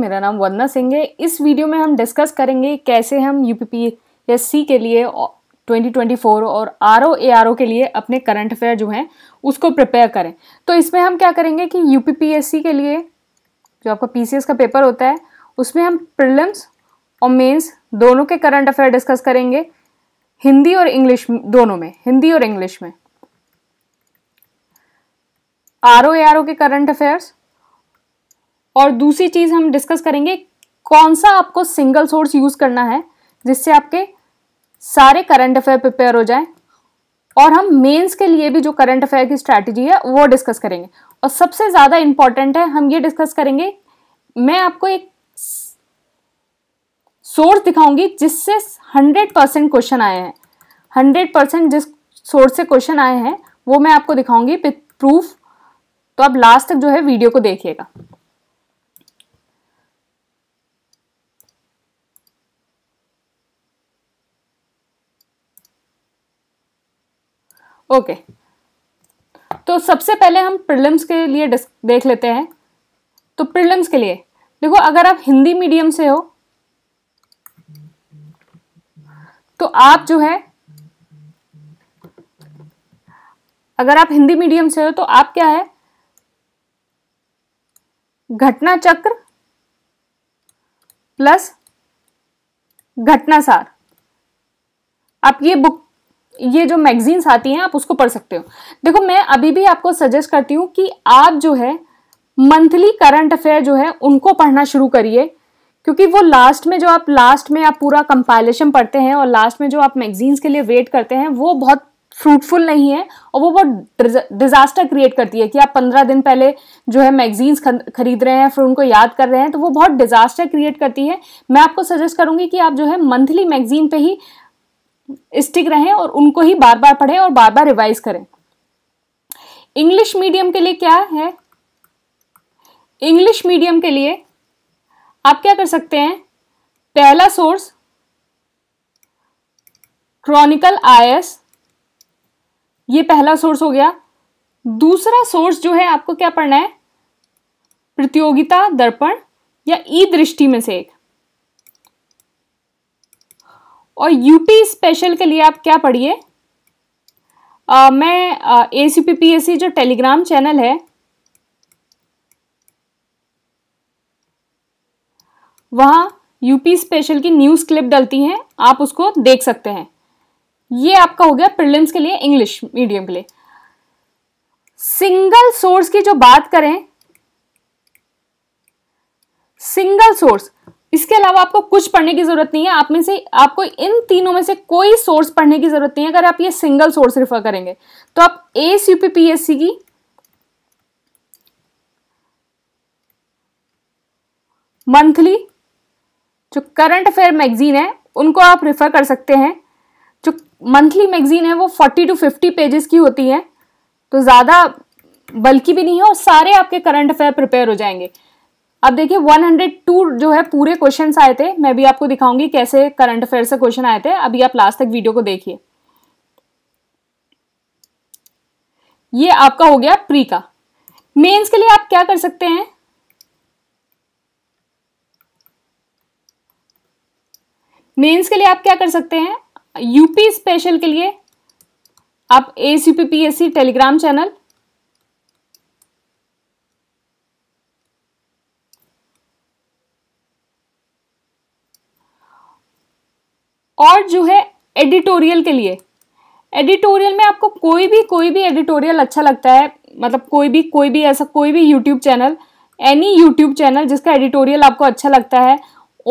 मेरा नाम वंदना सिंह है इस वीडियो में हम डिस्कस करेंगे कैसे हम यू पी के लिए 2024 और R O A R O के लिए अपने करंट अफेयर जो हैं उसको प्रिपेयर करें तो इसमें हम क्या करेंगे कि यू के लिए जो आपका पी का पेपर होता है उसमें हम प्रिलम्स और मेंस दोनों के करंट अफेयर डिस्कस करेंगे हिंदी और इंग्लिश दोनों में हिंदी और इंग्लिश में R O A R O के करंट अफेयर्स और दूसरी चीज़ हम डिस्कस करेंगे कौन सा आपको सिंगल सोर्स यूज़ करना है जिससे आपके सारे करंट अफेयर प्रिपेयर हो जाएं और हम मेंस के लिए भी जो करंट अफेयर की स्ट्रैटेजी है वो डिस्कस करेंगे और सबसे ज़्यादा इम्पॉर्टेंट है हम ये डिस्कस करेंगे मैं आपको एक सोर्स दिखाऊंगी जिससे हंड्रेड परसेंट क्वेश्चन आए हैं हंड्रेड परसेंट जिस सोर्स से क्वेश्चन आए हैं वो मैं आपको दिखाऊंगी प्रूफ तो आप लास्ट तक जो है वीडियो को देखिएगा ओके तो सबसे पहले हम प्रिलिम्स के लिए देख लेते हैं तो प्रिलिम्स के लिए देखो अगर आप हिंदी मीडियम से हो तो आप जो है अगर आप हिंदी मीडियम से हो तो आप क्या है घटना चक्र प्लस घटनासार आप ये बुक ये जो मैगजीन्स आती हैं आप उसको पढ़ सकते हो देखो मैं अभी भी आपको सजेस्ट करती हूँ कि आप जो है मंथली करंट अफेयर जो है उनको पढ़ना शुरू करिए क्योंकि वो लास्ट में जो आप लास्ट में आप पूरा कंपाइलेशन पढ़ते हैं और लास्ट में जो आप मैगजीन्स के लिए वेट करते हैं वो बहुत फ्रूटफुल नहीं है और वो बहुत डिज़ास्टर क्रिएट करती है कि आप पंद्रह दिन पहले जो है मैगजीन्स खरीद रहे हैं फिर उनको याद कर रहे हैं तो वो बहुत डिज़ास्टर क्रिएट करती है मैं आपको सजेस्ट करूँगी कि आप जो है मंथली मैगजीन पे ही स्टिक रहें और उनको ही बार बार पढ़ें और बार बार रिवाइज करें इंग्लिश मीडियम के लिए क्या है इंग्लिश मीडियम के लिए आप क्या कर सकते हैं पहला सोर्स क्रॉनिकल आईएस ये पहला सोर्स हो गया दूसरा सोर्स जो है आपको क्या पढ़ना है प्रतियोगिता दर्पण या ई दृष्टि में से एक और यूपी स्पेशल के लिए आप क्या पढ़िए मैं A C P P S C जो टेलीग्राम चैनल है वहाँ यूपी स्पेशल की न्यूज़ क्लिप डलती हैं आप उसको देख सकते हैं ये आपका हो गया प्रिलिम्स के लिए इंग्लिश मीडियम के लिए सिंगल सोर्स की जो बात करें सिंगल सोर्स इसके अलावा आपको कुछ पढ़ने की ज़रूरत नहीं है आप में से आपको इन तीनों में से कोई सोर्स पढ़ने की ज़रूरत नहीं है अगर आप ये सिंगल सोर्स रिफर करेंगे तो आप ए सी पी एस सी की मंथली जो करंट अफेयर मैगजीन है उनको आप रिफ़र कर सकते हैं जो मंथली मैगजीन है वो फोर्टी टू फिफ्टी पेजेस की होती है तो ज़्यादा बल्कि भी नहीं है और सारे आपके करंट अफेयर प्रिपेयर हो जाएंगे अब देखिए 102 जो है पूरे क्वेश्चन आए थे मैं भी आपको दिखाऊंगी कैसे करंट अफेयर से क्वेश्चन आए थे अभी आप लास्ट तक वीडियो को देखिए ये आपका हो गया प्री का मेंस के लिए आप क्या कर सकते हैं मेंस के लिए आप क्या कर सकते हैं यूपी स्पेशल के लिए आप एस टेलीग्राम चैनल और जो है एडिटोरियल के लिए एडिटोरियल में आपको कोई भी कोई भी एडिटोरियल अच्छा लगता है मतलब कोई भी कोई भी ऐसा कोई भी YouTube channel any YouTube channel जिसका एडिटोरियल आपको अच्छा लगता है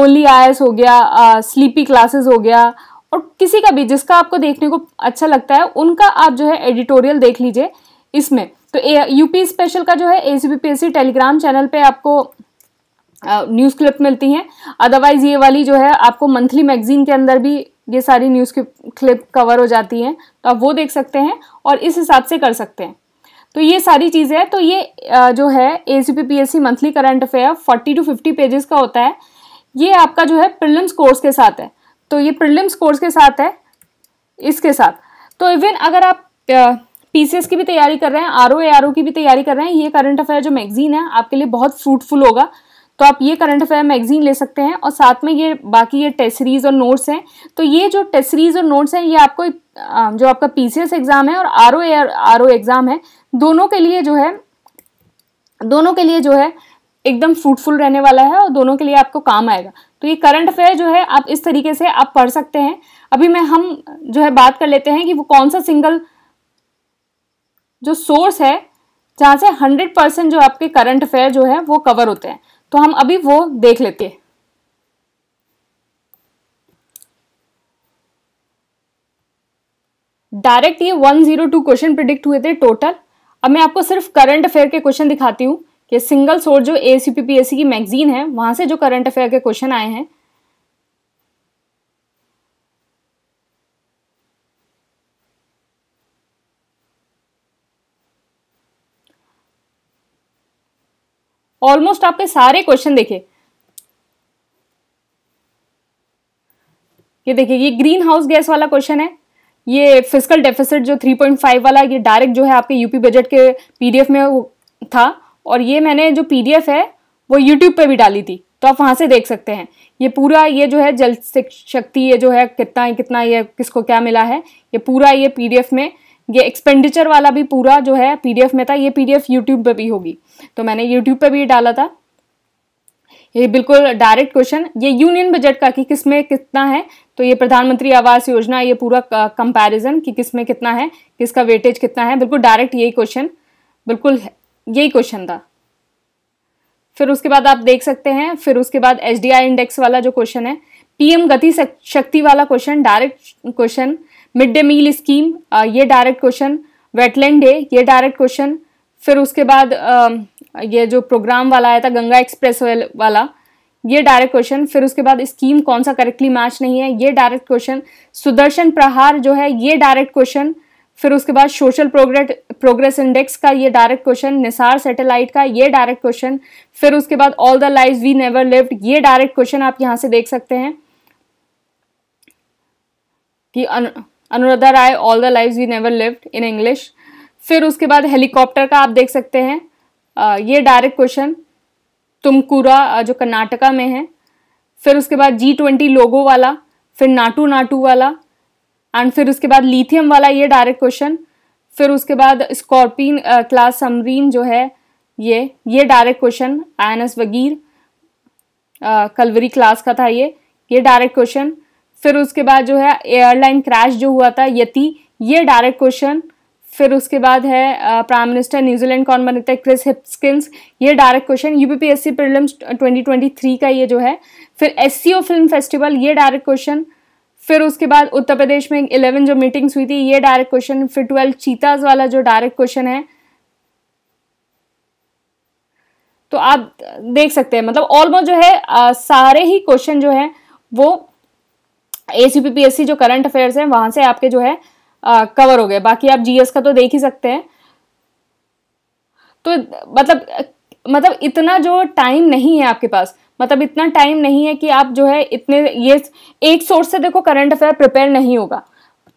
ओनली आई हो गया स्लीपी क्लासेस हो गया और किसी का भी जिसका आपको देखने को अच्छा लगता है उनका आप जो है एडिटोरियल देख लीजिए इसमें तो यूपी स्पेशल का जो है ए सी टेलीग्राम चैनल पे आपको न्यूज़ क्लिप मिलती हैं अदरवाइज़ ये वाली जो है आपको मंथली मैगजीन के अंदर भी ये सारी न्यूज़ क्लिप कवर हो जाती हैं तो आप वो देख सकते हैं और इस हिसाब से कर सकते हैं तो ये सारी चीज़ें हैं तो ये जो है A C P P S C monthly current affair forty two fifty pages का होता है ये आपका जो है प्रिलिम्स कोर्स के साथ है तो ये प्रिलिम्स कोर्स के साथ है इसके साथ तो इवन अगर आप पी सी एस की भी तैयारी कर रहे हैं R O A R O की भी तैयारी कर रहे हैं ये करंट अफेयर जो मैगजीन है आपके लिए बहुत फ्रूटफुल होगा तो आप ये करंट अफेयर मैगजीन ले सकते हैं और साथ में ये बाकी ये टेस्ट सीरीज और नोट्स हैं तो ये जो टेस्ट सीरीज और नोट्स हैं ये आपको जो आपका पी एग्ज़ाम है और R O R O exam है दोनों के लिए जो है दोनों के लिए जो है एकदम फ्रूटफुल रहने वाला है और दोनों के लिए आपको काम आएगा तो ये करंट अफेयर जो है आप इस तरीके से आप पढ़ सकते हैं अभी मैं हम जो है बात कर लेते हैं कि वो कौन सा सिंगल जो सोर्स है जहाँ से हंड्रेड परसेंट जो आपके करंट अफेयर जो है वो कवर होते हैं तो हम अभी वो देख लेते हैं डायरेक्ट ये 102 क्वेश्चन प्रिडिक्ट हुए थे टोटल अब मैं आपको सिर्फ करंट अफेयर के क्वेश्चन दिखाती हूँ कि सिंगल सोर्स जो ए की मैगजीन है वहाँ से जो करंट अफेयर के क्वेश्चन आए हैं ऑलमोस्ट आपके सारे क्वेश्चन देखे ये देखिए ये ग्रीन हाउस गैस वाला क्वेश्चन है ये फिजिकल डेफिसिट जो 3.5 वाला ये डायरेक्ट जो है आपके यूपी बजट के पीडीएफ में था और ये मैंने जो पीडीएफ है वो यूट्यूब पे भी डाली थी तो आप वहां से देख सकते हैं ये पूरा ये जो है जल शक्ति ये जो है कितना कितना ये किसको क्या मिला है ये पूरा ये पीडीएफ में ये एक्सपेंडिचर वाला भी पूरा जो है पीडीएफ में था ये पीडीएफ यूट्यूब पे भी होगी तो मैंने यूट्यूब पे भी डाला था ये बिल्कुल डायरेक्ट क्वेश्चन ये यूनियन बजट का कि किस में कितना है तो ये प्रधानमंत्री आवास योजना ये पूरा कंपैरिजन कि किस में कितना है किसका वेटेज कितना है बिल्कुल डायरेक्ट यही क्वेश्चन बिल्कुल यही क्वेश्चन था फिर उसके बाद आप देख सकते हैं फिर उसके बाद एच इंडेक्स वाला जो क्वेश्चन है पीएम गति शक्ति वाला question direct question mid day meal scheme ये डायरेक्ट क्वेश्चन वेटलैंड डे ये डायरेक्ट क्वेश्चन फिर उसके बाद ये जो प्रोग्राम वाला आया था गंगा एक्सप्रेस वाला ये डायरेक्ट क्वेश्चन फिर उसके बाद स्कीम कौन सा करेक्टली मैच नहीं है ये डायरेक्ट क्वेश्चन सुदर्शन प्रहार जो है ये डायरेक्ट क्वेश्चन फिर उसके बाद सोशल प्रोग्रेट प्रोग्रेस इंडेक्स का ये डायरेक्ट क्वेश्चन निसार सैटेलाइट का ये डायरेक्ट क्वेश्चन फिर उसके बाद all the live we never lived ये डायरेक्ट क्वेश्चन आप यहाँ से देख सकते हैं कि Anuradha Roy all the live we never lived in English फिर उसके बाद हेलीकॉप्टर का आप देख सकते हैं आ, ये डायरेक्ट क्वेश्चन तुमकुरा जो कर्नाटका में है फिर उसके बाद जी ट्वेंटी लोगो वाला फिर नाटू नाटू वाला एंड फिर उसके बाद लिथियम वाला ये डायरेक्ट क्वेश्चन फिर उसके बाद स्कॉर्पिन क्लास समरीन जो है ये ये direct question I N S Vagir Kalvari class का था ये ये डायरेक्ट क्वेश्चन फिर उसके बाद जो है एयरलाइन क्रैश जो हुआ था यति ये डायरेक्ट क्वेश्चन फिर उसके बाद है प्राइम मिनिस्टर न्यूजीलैंड कौन बने थे क्रिस हिपस्किंस ये डायरेक्ट क्वेश्चन यूपीपीएससी प्रीलिम्स 2023 का ये जो है फिर एस फिल्म फेस्टिवल ये डायरेक्ट क्वेश्चन फिर उसके बाद उत्तर प्रदेश में इलेवन जो मीटिंग्स हुई थी ये डायरेक्ट क्वेश्चन फिर ट्वेल्व चीताज वाला जो डायरेक्ट क्वेश्चन है तो आप देख सकते हैं मतलब ऑलमोस्ट जो है आ, सारे ही क्वेश्चन जो है वो ए सी पी एस सी जो करंट अफेयर्स हैं वहाँ से आपके जो है आ, कवर हो गए बाकी आप जीएस का तो देख ही सकते हैं तो मतलब मतलब इतना जो टाइम नहीं है आपके पास मतलब इतना टाइम नहीं है कि आप जो है इतने ये एक सोर्स से देखो करंट अफेयर प्रिपेयर नहीं होगा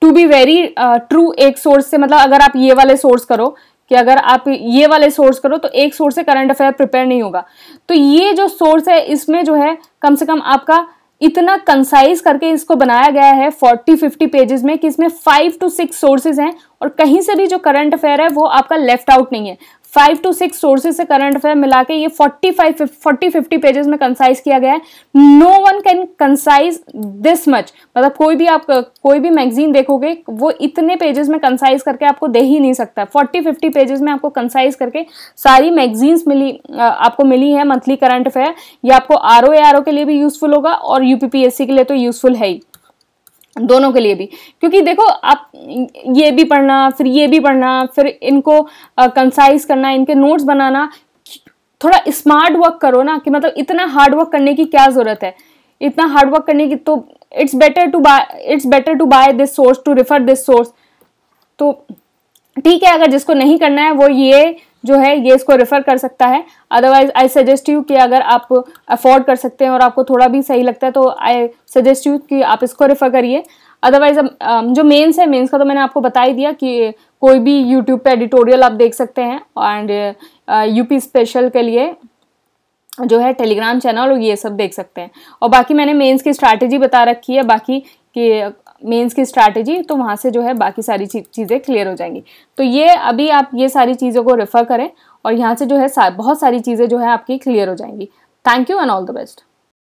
टू बी वेरी ट्रू एक सोर्स से मतलब अगर आप ये वाले सोर्स करो कि अगर आप ये वाले सोर्स करो तो एक सोर्स से करंट अफेयर प्रिपेयर नहीं होगा तो ये जो सोर्स है इसमें जो है कम से कम आपका इतना कंसाइज करके इसको बनाया गया है 40-50 पेजेस में कि इसमें फाइव टू सिक्स सोर्सेज हैं और कहीं से भी जो करंट अफेयर है वो आपका लेफ्ट आउट नहीं है फाइव टू सिक्स सोर्सेज से करंट अफेयर मिला के ये forty five forty fifty pages में कंसाइज किया गया है no one can concise this much मतलब कोई भी आप कोई भी मैगजीन देखोगे वो इतने पेजेस में कंसाइज करके आपको दे ही नहीं सकता फोर्टी फिफ्टी पेजेस में आपको कंसाइज करके सारी मैगजीन्स मिली आपको मिली है मंथली करंट अफेयर ये आपको आर ओ के लिए भी यूजफुल होगा और यूपीपीएससी के लिए तो यूजफुल है ही दोनों के लिए भी क्योंकि देखो आप ये भी पढ़ना फिर ये भी पढ़ना फिर इनको कंसाइज करना इनके नोट्स बनाना थोड़ा स्मार्ट वर्क करो ना कि मतलब इतना हार्ड वर्क करने की क्या ज़रूरत है इतना हार्ड वर्क करने की तो it's better to buy it's better to buy this source to refer this source तो ठीक है अगर जिसको नहीं करना है वो ये जो है ये इसको रेफ़र कर सकता है अदरवाइज आई सजेस्ट यू कि अगर आप अफोर्ड कर सकते हैं और आपको थोड़ा भी सही लगता है तो आई सजेस्ट यू कि आप इसको रेफ़र करिए अदरवाइज जो मेंस है मेंस का तो मैंने आपको बता ही दिया कि कोई भी यूट्यूब पे एडिटोरियल आप देख सकते हैं एंड यूपी स्पेशल के लिए जो है टेलीग्राम चैनल और ये सब देख सकते हैं और बाकी मैंने मेंस की स्ट्रैटेजी बता रखी है बाकी कि मेंस की स्ट्रैटेजी तो वहाँ से जो है बाकी सारी चीज़ें क्लियर हो जाएंगी तो ये अभी आप ये सारी चीज़ों को रेफ़र करें और यहाँ से जो है सा, बहुत सारी चीज़ें जो है आपकी क्लियर हो जाएंगी thank you and all the best